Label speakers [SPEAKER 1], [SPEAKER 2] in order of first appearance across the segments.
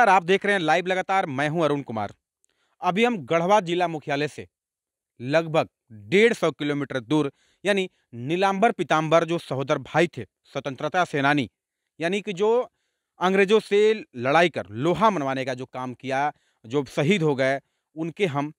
[SPEAKER 1] Sir आप देख रहे हैं लाइव लगातार मैं हूं अरुण कुमार अभी हम गढ़वा जिला मुख्यालय से लगभग डेढ़ सौ किलोमीटर दूर यानी नीलांबर पीताम्बर जो सहोदर भाई थे स्वतंत्रता सेनानी यानी कि जो अंग्रेजों से लड़ाई कर लोहा मनवाने का जो काम किया जो शहीद हो गए उनके हम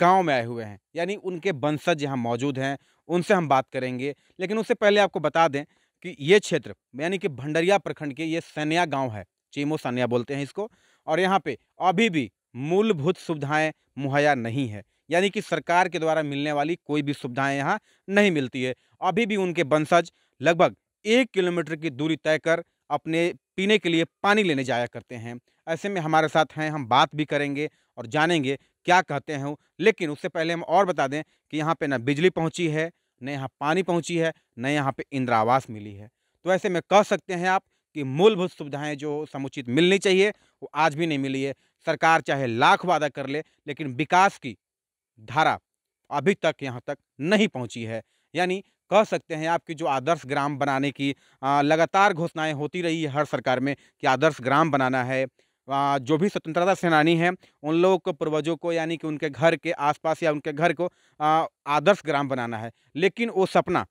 [SPEAKER 1] गांव में आए हुए हैं यानी उनके वंशज यहाँ मौजूद हैं उनसे हम बात करेंगे लेकिन उससे पहले आपको बता दें कि ये क्षेत्र यानी कि भंडरिया प्रखंड के ये सैनिया गाँव है सान्या बोलते हैं इसको और यहाँ पे अभी भी मूलभूत सुविधाएं मुहैया नहीं है यानी कि सरकार के द्वारा मिलने वाली कोई भी सुविधाएं यहाँ नहीं मिलती है अभी भी उनके वंशज लगभग एक किलोमीटर की दूरी तय कर अपने पीने के लिए पानी लेने जाया करते हैं ऐसे में हमारे साथ हैं हम बात भी करेंगे और जानेंगे क्या कहते हैं लेकिन उससे पहले हम और बता दें कि यहाँ पर न बिजली पहुँची है न यहाँ पानी पहुँची है न यहाँ पर इंदिरा आवास मिली है तो ऐसे में कह सकते हैं आप कि मूलभूत सुविधाएं जो समुचित मिलनी चाहिए वो आज भी नहीं मिली है सरकार चाहे लाख वादा कर ले, लेकिन विकास की धारा अभी तक यहाँ तक नहीं पहुँची है यानी कह सकते हैं आपकी जो आदर्श ग्राम बनाने की लगातार घोषणाएँ होती रही है हर सरकार में कि आदर्श ग्राम बनाना है जो भी स्वतंत्रता सेनानी हैं उन लोगों को पूर्वजों को यानी कि उनके घर के आसपास या उनके घर को आदर्श ग्राम बनाना है लेकिन वो सपना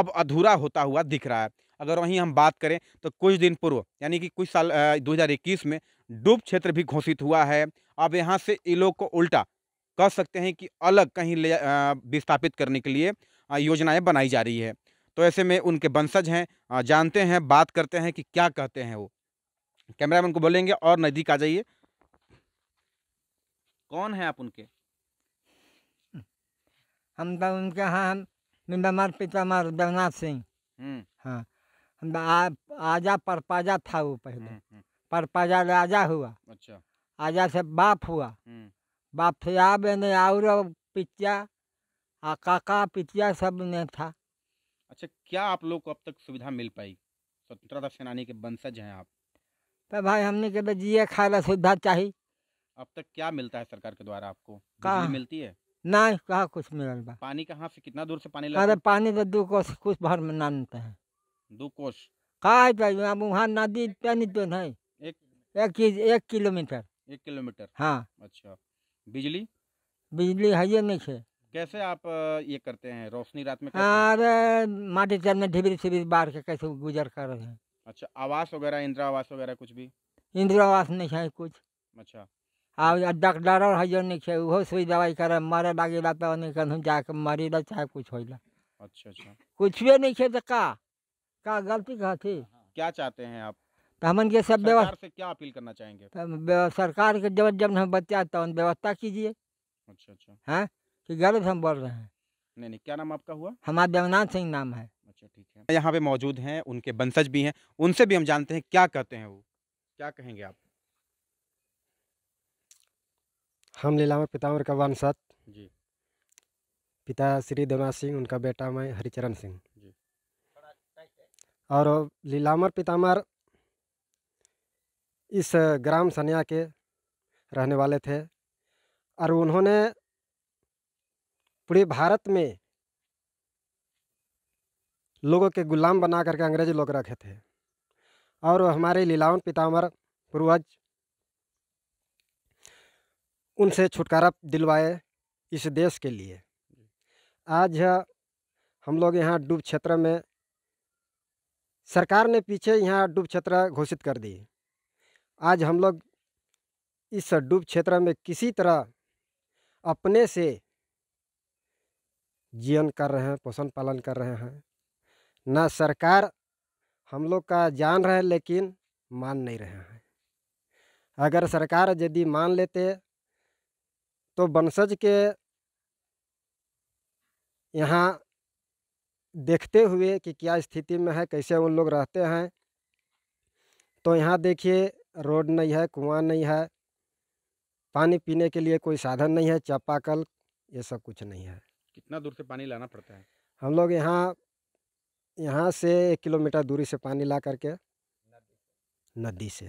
[SPEAKER 1] अब अधूरा होता हुआ दिख रहा है अगर वहीं हम बात करें तो कुछ दिन पूर्व यानी कि कुछ साल दो में डूब क्षेत्र भी घोषित हुआ है अब यहाँ से इन लोग को उल्टा कह सकते हैं कि अलग कहीं ले विस्थापित करने के लिए योजनाएं बनाई जा रही है तो ऐसे में उनके वंशज हैं जानते हैं बात करते हैं कि क्या कहते हैं वो कैमरामैन को बोलेंगे और नज़दीक आ जाइए कौन है आप उनके
[SPEAKER 2] हम तो उनके यहाँ मार जगन्नाथ सिंह हम्म। हाँ आजा परपाजा था वो पहले हम्म, हम्म। परपाजा राजा हुआ अच्छा आजा से बाप हुआ हम्म। बाप से आ बने और पिचिया आ काका पिचिया सब ने था
[SPEAKER 1] अच्छा क्या आप लोग को अब तक सुविधा मिल पाई स्वतंत्रता सेनानी के वंशज हैं आप
[SPEAKER 2] तो भाई हमने के जिए खाला सुविधा चाहिए
[SPEAKER 1] अब तक क्या मिलता है सरकार के द्वारा आपको कहा मिलती है
[SPEAKER 2] ना कहा कुछ मिलल बा
[SPEAKER 1] पानी कहाँ से कितना दूर से पानी अरे
[SPEAKER 2] पानी तो दो कुछ भर में ना मिलता है दो कोस काय पे अब वहाँ नदी पानी तो नहीं एक एक चीज एक किलोमीटर
[SPEAKER 1] एक किलोमीटर हाँ अच्छा बिजली
[SPEAKER 2] बिजली है ये नहीं है
[SPEAKER 1] कैसे आप ये करते हैं रोशनी रात में अरे
[SPEAKER 2] माटी चल में ढिबरी छिबरी बाढ़ के कैसे गुजर कर रहे हैं अच्छा आवास वगैरह इंदिरा आवास वगैरह कुछ भी इंदिरा आवास नहीं है कुछ अच्छा आ डॉक्टर है नहीं है वो सुई दवाई करे मरे लागे ला नहीं कहीं जाके मरी ला चाहे कुछ होला अच्छा अच्छा कुछ भी नहीं है तो का का गलती कहा थी हाँ,
[SPEAKER 1] हाँ। क्या चाहते हैं आप
[SPEAKER 2] तो हमन के सब व्यवस्था से क्या अपील करना चाहेंगे तो सरकार के जब जब हम बच्चा तब तो व्यवस्था कीजिए अच्छा अच्छा हाँ कि गलत हम बोल रहे हैं
[SPEAKER 1] नहीं नहीं क्या नाम आपका हुआ
[SPEAKER 2] हमारा देवनाथ सिंह नाम है अच्छा ठीक है यहाँ पे मौजूद
[SPEAKER 1] हैं उनके बंसज भी हैं उनसे भी हम जानते हैं क्या कहते हैं वो क्या कहेंगे आप
[SPEAKER 3] हम लीलावर पितावर का वंशत जी पिता श्री देवनाथ सिंह उनका बेटा मैं हरिचरण सिंह और लीलामर पितामर इस ग्राम सनिया के रहने वाले थे और उन्होंने पूरे भारत में लोगों के गुलाम बना करके अंग्रेज लोग रखे थे और हमारे लीलावन पितामर पूर्वज उनसे छुटकारा दिलवाए इस देश के लिए आज हम लोग यहाँ डूब क्षेत्र में सरकार ने पीछे यहाँ डूब क्षेत्र घोषित कर दी आज हम लोग इस डूब क्षेत्र में किसी तरह अपने से जीवन कर रहे हैं पोषण पालन कर रहे हैं ना सरकार हम लोग का जान रहे लेकिन मान नहीं रहे हैं अगर सरकार यदि मान लेते तो वंशज के यहाँ देखते हुए कि क्या स्थिति में है कैसे उन लोग रहते हैं तो यहाँ देखिए रोड नहीं है कुआं नहीं है पानी पीने के लिए कोई साधन नहीं है चापाकल ये सब कुछ नहीं है
[SPEAKER 1] कितना दूर से पानी लाना पड़ता है
[SPEAKER 3] हम लोग यहाँ यहाँ से एक किलोमीटर दूरी से पानी ला करके नदी से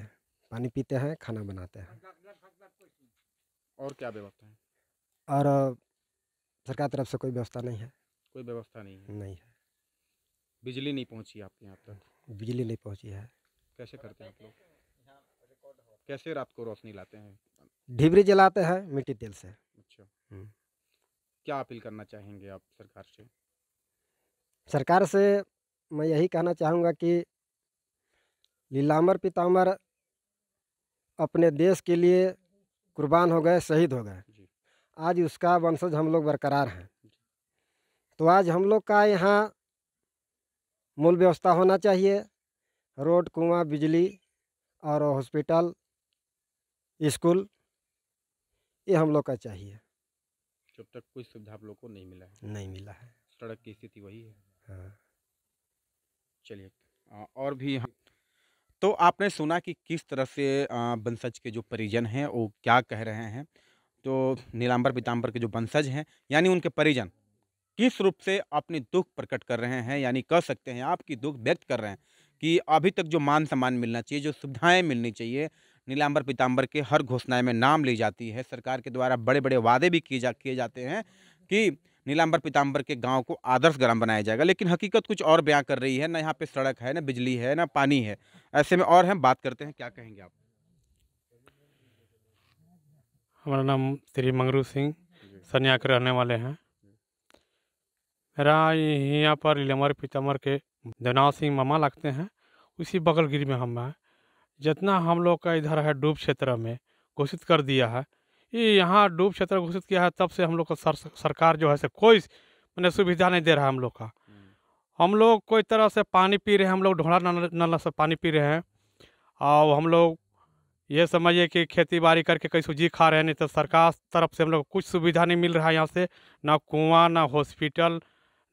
[SPEAKER 3] पानी पीते हैं खाना बनाते हैं
[SPEAKER 1] और क्या व्यवस्था
[SPEAKER 3] है और सरकार तरफ से कोई व्यवस्था नहीं है
[SPEAKER 1] कोई व्यवस्था नहीं है नहीं है बिजली नहीं पहुंची आपके यहाँ
[SPEAKER 3] तक बिजली नहीं पहुंची है
[SPEAKER 1] कैसे करते हैं आप लोग कैसे रात को रोशनी लाते हैं
[SPEAKER 3] ढिबरी जलाते हैं मिट्टी तेल से
[SPEAKER 1] अच्छा हम्म। क्या
[SPEAKER 3] अपील करना चाहेंगे आप सरकार से सरकार से मैं यही कहना चाहूँगा कि लीलामर पितामर अपने देश के लिए कुर्बान हो गए शहीद हो गए आज उसका वंशज हम लोग बरकरार हैं तो आज हम लोग का यहाँ मूल व्यवस्था होना चाहिए रोड कुआं बिजली और हॉस्पिटल स्कूल ये हम लोग का चाहिए
[SPEAKER 1] जब तक कोई सुविधा आप लोग को नहीं मिला है नहीं मिला है सड़क की स्थिति वही है हाँ चलिए और भी हाँ। तो आपने सुना कि किस तरह से बंसज के जो परिजन हैं वो क्या कह रहे हैं तो नीलांबर पीताम्बर के जो बंसज हैं यानी उनके परिजन किस रूप से अपने दुख प्रकट कर रहे हैं यानी कह सकते हैं आपकी दुख व्यक्त कर रहे हैं कि अभी तक जो मान सम्मान मिलना चाहिए जो सुविधाएं मिलनी चाहिए नीलांबर पीताम्बर के हर घोषणाएं में नाम ली जाती है सरकार के द्वारा बड़े बड़े वादे भी किए जा किए जाते हैं कि नीलांबर पीताम्बर के गाँव को आदर्श ग्राम बनाया जाएगा लेकिन हकीकत कुछ और बयाँ कर रही है ना यहाँ पर सड़क है ना बिजली है ना पानी है ऐसे में और हम बात करते हैं क्या कहेंगे आप
[SPEAKER 4] हमारा नाम श्री मंगरू सिंह सनिया के रहने वाले हैं रा यहाँ पर इलमर पीतमर के धनाव सिंह मामा लगते हैं उसी गिरी में हम हैं जितना हम लोग का इधर है डूब क्षेत्र में घोषित कर दिया है ये यहाँ डूब क्षेत्र घोषित किया है तब से हम लोग का सर, सरकार जो है से कोई मैंने सुविधा नहीं दे रहा है हम लोग का हम्म। हम लोग कोई तरह से पानी पी रहे हैं हम लोग ढोला नल से पानी पी रहे हैं और हम लोग ये समझिए कि खेती बाड़ी करके कहीं सूझी खा रहे हैं नहीं तो सरकार तरफ से हम लोग कुछ सुविधा नहीं मिल रहा है यहाँ से ना कुआँ ना हॉस्पिटल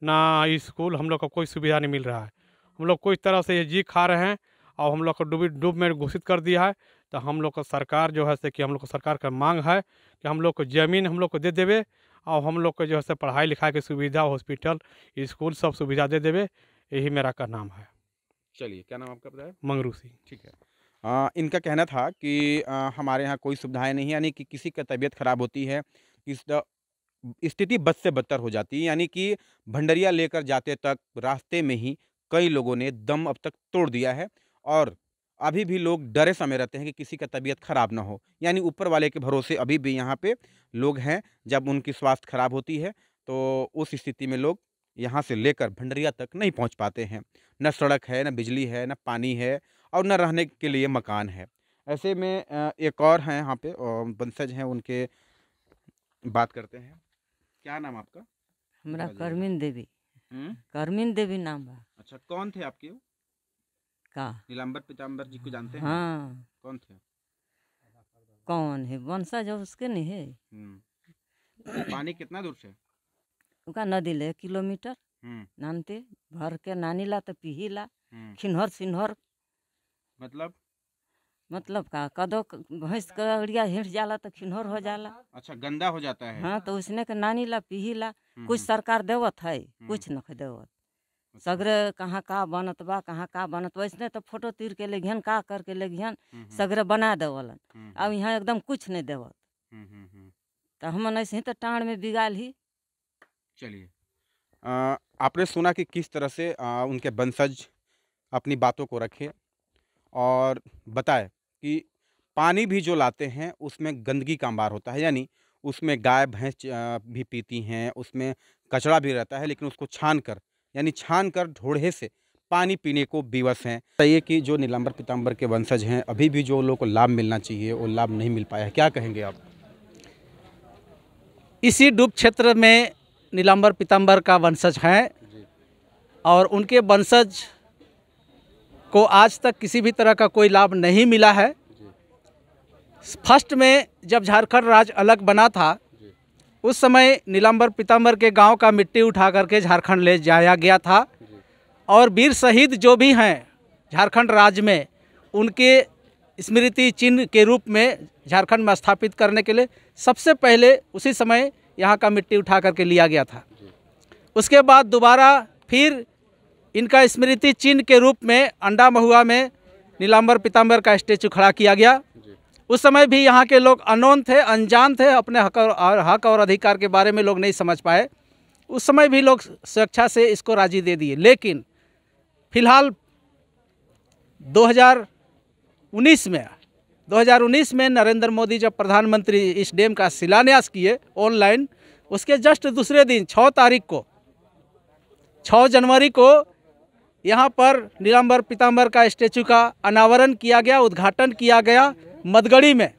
[SPEAKER 4] ना स्कूल हम लोग को कोई सुविधा नहीं मिल रहा है हम लोग कोई तरह से ये जी खा रहे हैं और हम लोग को डूबी डूब में घोषित कर दिया है तो हम लोग का सरकार जो है से कि हम लोग को सरकार का मांग है कि हम लोग को ज़मीन हम लोग को दे देवे और हम लोग को जो है से पढ़ाई लिखाई की सुविधा हॉस्पिटल स्कूल सब सुविधा दे देवे यही मेरा का नाम है
[SPEAKER 1] चलिए क्या नाम आपका बताया मंगरू सिंह ठीक है
[SPEAKER 4] आ, इनका कहना था कि आ, हमारे
[SPEAKER 1] यहाँ कोई सुविधाएँ नहीं है यानी कि किसी का तबीयत ख़राब होती है किस स्थिति बद से बदतर हो जाती है यानी कि भंडरिया लेकर जाते तक रास्ते में ही कई लोगों ने दम अब तक तोड़ दिया है और अभी भी लोग डरे समय रहते हैं कि किसी का तबीयत खराब ना हो यानी ऊपर वाले के भरोसे अभी भी यहाँ पे लोग हैं जब उनकी स्वास्थ्य खराब होती है तो उस स्थिति में लोग यहाँ से लेकर भंडरिया तक नहीं पहुँच पाते हैं न सड़क है न बिजली है न पानी है और न रहने के लिए मकान है ऐसे में एक और हैं यहाँ पे वंशज हैं उनके बात करते हैं क्या नाम आपका
[SPEAKER 2] हमारा करमिन देवी हम्म? करमिन देवी नाम बा
[SPEAKER 1] अच्छा कौन थे आपके वो? का नीलाम्बर पीताम्बर जी को जानते हैं हाँ कौन थे
[SPEAKER 2] कौन है वंशा जो उसके नहीं है
[SPEAKER 1] हम्म। पानी कितना दूर से
[SPEAKER 2] उनका नदी ले किलोमीटर हम्म। नानते भर के नानी ला तो पीही ला खिनहर सिन्हर मतलब मतलब का कदो भैंस का अड़िया हिट जाला तो खिनोर हो जाला
[SPEAKER 1] अच्छा गंदा हो जाता है हाँ
[SPEAKER 2] तो उसने के नानी ला पीही ला हम्म, कुछ हम्म। सरकार देवत है हम्म। कुछ न देवत अच्छा। सगरे कहाँ का बनत बा कहाँ का बनत इसने तो फोटो तीर के ले घन का करके ले घन सगरे बना देवलन अब यहाँ एकदम कुछ नहीं देवत तो हम ऐसे ही तो टाण में बिगाल ही
[SPEAKER 1] चलिए आपने सुना कि किस तरह से आ, उनके बंसज अपनी बातों को रखे और बताए कि पानी भी जो लाते हैं उसमें गंदगी का अंबार होता है यानी उसमें गाय भैंस भी पीती हैं उसमें कचरा भी रहता है लेकिन उसको छान कर यानी छान कर ढोढ़े से पानी पीने को विवश हैं चाहिए कि जो नीलाम्बर पीताम्बर के वंशज हैं अभी भी जो लोग को लाभ मिलना चाहिए वो लाभ
[SPEAKER 5] नहीं मिल पाया क्या कहेंगे आप इसी डूब क्षेत्र में नीलाम्बर पीताम्बर का वंशज हैं और उनके वंशज को आज तक किसी भी तरह का कोई लाभ नहीं मिला है फर्स्ट में जब झारखंड राज्य अलग बना था उस समय नीलम्बर पीताम्बर के गांव का मिट्टी उठा करके झारखंड ले जाया गया था और वीर शहीद जो भी हैं झारखंड राज्य में उनके स्मृति चिन्ह के रूप में झारखंड में स्थापित करने के लिए सबसे पहले उसी समय यहाँ का मिट्टी उठा करके लिया गया था उसके बाद दोबारा फिर इनका स्मृति चिन्ह के रूप में अंडा महुआ में नीलाम्बर पीताम्बर का स्टेचू खड़ा किया गया उस समय भी यहाँ के लोग अनोन थे अनजान थे अपने हक और हक और अधिकार के बारे में लोग नहीं समझ पाए उस समय भी लोग स्वेच्छा से इसको राजी दे दिए लेकिन फिलहाल 2019 में 2019 में नरेंद्र मोदी जब प्रधानमंत्री इस डैम का शिलान्यास किए ऑनलाइन उसके जस्ट दूसरे दिन 6 तारीख को 6 जनवरी को यहाँ पर नीलाम्बर पीताम्बर का स्टैचू का अनावरण किया गया उद्घाटन किया गया मदगढ़ी में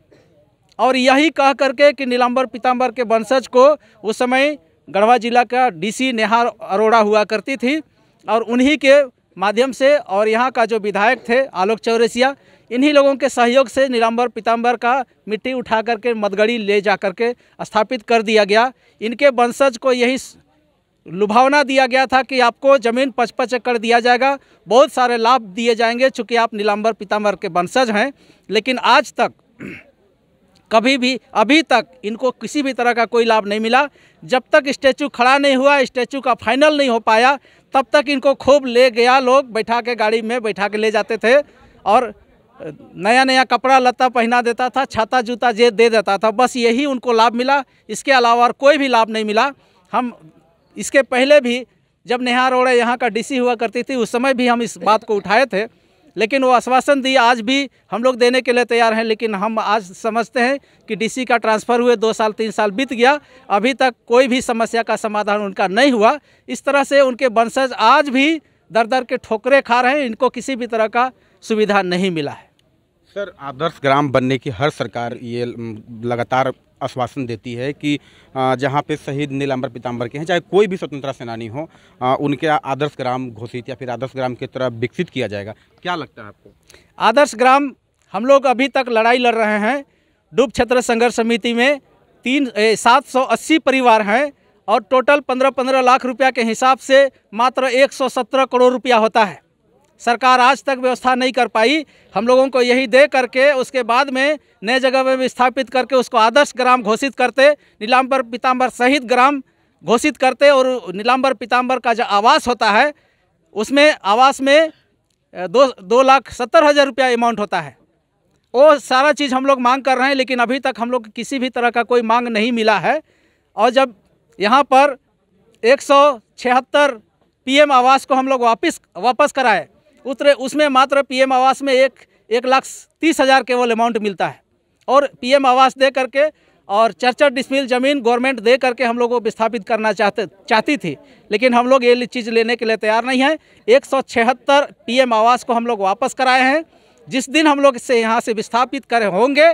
[SPEAKER 5] और यही कह करके कि नीलाम्बर पीताम्बर के वंशज को उस समय गढ़वा जिला का डीसी नेहा अरोड़ा हुआ करती थी और उन्हीं के माध्यम से और यहाँ का जो विधायक थे आलोक चौरसिया इन्हीं लोगों के सहयोग से नीलाम्बर पीताम्बर का मिट्टी उठा करके मदगढ़ी ले जा करके स्थापित कर दिया गया इनके वंशज को यही लुभावना दिया गया था कि आपको ज़मीन पचपच एकड़ दिया जाएगा बहुत सारे लाभ दिए जाएंगे चूँकि आप नीलाम्बर पीताम्बर के वंशज हैं लेकिन आज तक कभी भी अभी तक इनको किसी भी तरह का कोई लाभ नहीं मिला जब तक स्टैचू खड़ा नहीं हुआ स्टैचू का फाइनल नहीं हो पाया तब तक इनको खूब ले गया लोग बैठा के गाड़ी में बैठा के ले जाते थे और नया नया कपड़ा लत्ता पहना देता था छाता जूता जे दे देता था बस यही उनको लाभ मिला इसके अलावा और कोई भी लाभ नहीं मिला हम इसके पहले भी जब नेहा अरोड़ा यहाँ का डीसी हुआ करती थी उस समय भी हम इस बात को उठाए थे लेकिन वो आश्वासन दिए आज भी हम लोग देने के लिए तैयार हैं लेकिन हम आज समझते हैं कि डीसी का ट्रांसफ़र हुए दो साल तीन साल बीत गया अभी तक कोई भी समस्या का समाधान उनका नहीं हुआ इस तरह से उनके वंशज आज भी दर दर के ठोकरे खा रहे हैं इनको किसी भी तरह का सुविधा नहीं मिला है
[SPEAKER 1] सर आदर्श ग्राम बनने की हर सरकार ये लगातार आश्वासन देती है कि जहाँ पे शहीद नीलांबर पीताम्बर के हैं चाहे कोई भी स्वतंत्रता सेनानी हो उनके आदर्श ग्राम घोषित या फिर आदर्श ग्राम की तरह विकसित किया जाएगा क्या लगता है आपको
[SPEAKER 5] आदर्श ग्राम हम लोग अभी तक लड़ाई लड़ रहे हैं डूब क्षेत्र संघर्ष समिति में तीन सात सौ अस्सी परिवार हैं और टोटल पंद्रह पंद्रह लाख रुपया के हिसाब से मात्र एक सौ सत्रह करोड़ रुपया होता है सरकार आज तक व्यवस्था नहीं कर पाई हम लोगों को यही दे करके उसके बाद में नए जगह पर विस्थापित करके उसको आदर्श ग्राम घोषित करते नीलाम्बर पीताम्बर सहित ग्राम घोषित करते और नीलाम्बर पीताम्बर का जो आवास होता है उसमें आवास में दो दो लाख सत्तर हज़ार रुपया अमाउंट होता है वो सारा चीज़ हम लोग मांग कर रहे हैं लेकिन अभी तक हम लोग किसी भी तरह का कोई मांग नहीं मिला है और जब यहाँ पर एक सौ छिहत्तर पी आवास को हम लोग वापस वापस कराए उतरे उसमें मात्र पीएम आवास में एक एक लाख तीस हज़ार केवल अमाउंट मिलता है और पीएम आवास दे करके और चर्चा डिस्मिल ज़मीन गवर्नमेंट दे करके हम लोगों को विस्थापित करना चाहते चाहती थी लेकिन हम लोग ये चीज़ लेने के लिए तैयार नहीं हैं एक सौ आवास को हम लोग वापस कराए हैं जिस दिन हम लोग इसे यहाँ से विस्थापित करे होंगे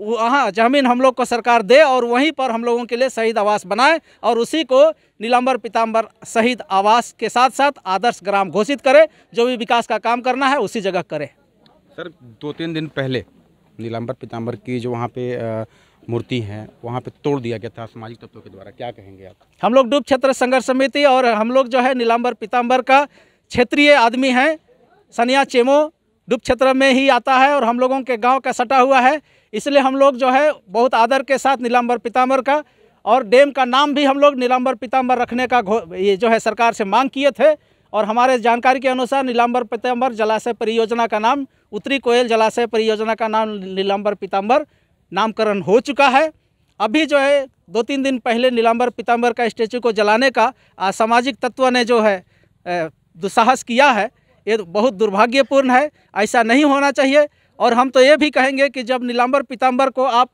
[SPEAKER 5] वहाँ जमीन हम लोग को सरकार दे और वहीं पर हम लोगों के लिए शहीद आवास बनाए और उसी को नीलांबर पीताम्बर शहीद आवास के साथ साथ आदर्श ग्राम घोषित करे जो भी विकास का काम करना है उसी जगह करे
[SPEAKER 1] सर दो तीन दिन पहले नीलम्बर पीताम्बर की जो वहाँ
[SPEAKER 5] पे आ, मूर्ति है वहाँ पे तोड़ दिया गया था सामाजिक तत्वों के द्वारा क्या कहेंगे आप हम लोग डूब क्षेत्र संघर्ष समिति और हम लोग जो है नीलाम्बर पीताम्बर का क्षेत्रीय आदमी हैं सनिया चेमो डूब क्षेत्र में ही आता है और हम लोगों के गांव का सटा हुआ है इसलिए हम लोग जो है बहुत आदर के साथ नीलाम्बर पीताम्बर का और डैम का नाम भी हम लोग नीलाम्बर पीताम्बर रखने का ये जो है सरकार से मांग किए थे और हमारे जानकारी के अनुसार नीलाम्बर पीताम्बर जलाशय परियोजना का नाम उत्तरी कोयल जलाशय परियोजना का नाम नीलाम्बर पीताम्बर नामकरण हो चुका है अभी जो है दो तीन दिन पहले नीलाम्बर पीताम्बर का स्टेचू को जलाने का असामाजिक तत्व ने जो है दुस्साहस किया है ये बहुत दुर्भाग्यपूर्ण है ऐसा नहीं होना चाहिए और हम तो ये भी कहेंगे कि जब नीलाम्बर पीताम्बर को आप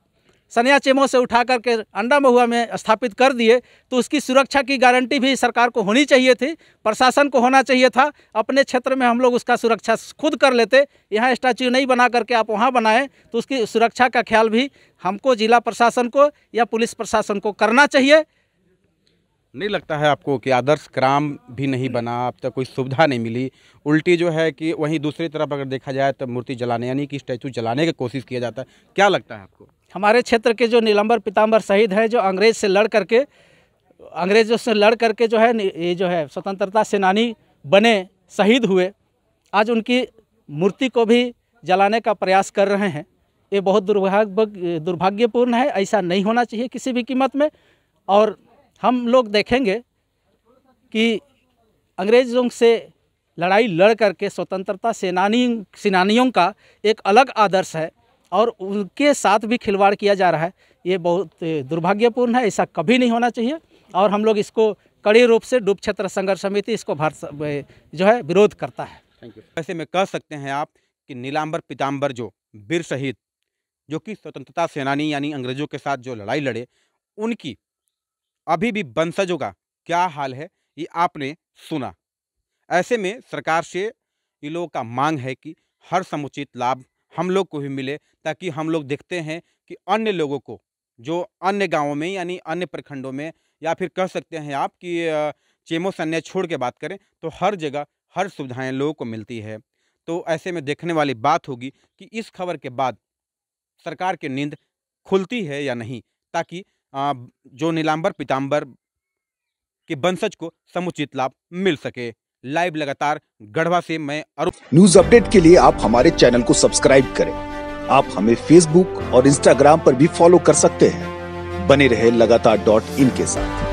[SPEAKER 5] सनिया चेमो से उठा करके अंडा महुआ में स्थापित कर दिए तो उसकी सुरक्षा की गारंटी भी सरकार को होनी चाहिए थी प्रशासन को होना चाहिए था अपने क्षेत्र में हम लोग उसका सुरक्षा खुद कर लेते यहाँ स्टैचू नहीं बना करके आप वहाँ बनाएं तो उसकी सुरक्षा का ख्याल भी हमको जिला प्रशासन को या पुलिस प्रशासन को करना चाहिए
[SPEAKER 1] नहीं लगता है आपको कि आदर्श ग्राम भी नहीं बना अब तक कोई सुविधा नहीं मिली उल्टी जो है कि वहीं दूसरी तरफ अगर देखा जाए तो मूर्ति जलाने यानी कि स्टैचू जलाने की कोशिश किया जाता है क्या लगता है आपको
[SPEAKER 5] हमारे क्षेत्र के जो नीलम्बर पीताम्बर शहीद हैं जो अंग्रेज से लड़ करके अंग्रेजों से लड़ करके जो है ये जो है स्वतंत्रता सेनानी बने शहीद हुए आज उनकी मूर्ति को भी जलाने का प्रयास कर रहे हैं ये बहुत दुर्भाग्य दुर्भाग्यपूर्ण है ऐसा नहीं होना चाहिए किसी भी कीमत में और हम लोग देखेंगे कि अंग्रेज़ों से लड़ाई लड़ करके स्वतंत्रता सेनानी सेनानियों का एक अलग आदर्श है और उनके साथ भी खिलवाड़ किया जा रहा है ये बहुत दुर्भाग्यपूर्ण है ऐसा कभी नहीं होना चाहिए और हम लोग इसको कड़े रूप से डूब क्षेत्र संघर्ष समिति इसको भारत जो है विरोध करता है
[SPEAKER 1] थैंक यू ऐसे में कह सकते हैं आप कि नीलाम्बर पीताम्बर जो वीर शहीद जो कि स्वतंत्रता सेनानी यानी अंग्रेज़ों के साथ जो लड़ाई लड़े उनकी अभी भी वंशजों का क्या हाल है ये आपने सुना ऐसे में सरकार से ये लोगों का मांग है कि हर समुचित लाभ हम लोग को भी मिले ताकि हम लोग देखते हैं कि अन्य लोगों को जो अन्य गांवों में यानी अन्य प्रखंडों में या फिर कह सकते हैं आप कि चेमो सन्या छोड़ के बात करें तो हर जगह हर सुविधाएं लोगों को मिलती है तो ऐसे में देखने वाली बात होगी कि इस खबर के बाद सरकार की नींद खुलती है या नहीं ताकि जो नीलांबर पीताम्बर के वंशज को समुचित लाभ मिल सके लाइव लगातार गढ़वा से मैं अरुण न्यूज अपडेट के लिए आप हमारे चैनल को सब्सक्राइब करें आप हमें फेसबुक और इंस्टाग्राम पर भी फॉलो कर सकते हैं बने रहे लगातार डॉट इन के साथ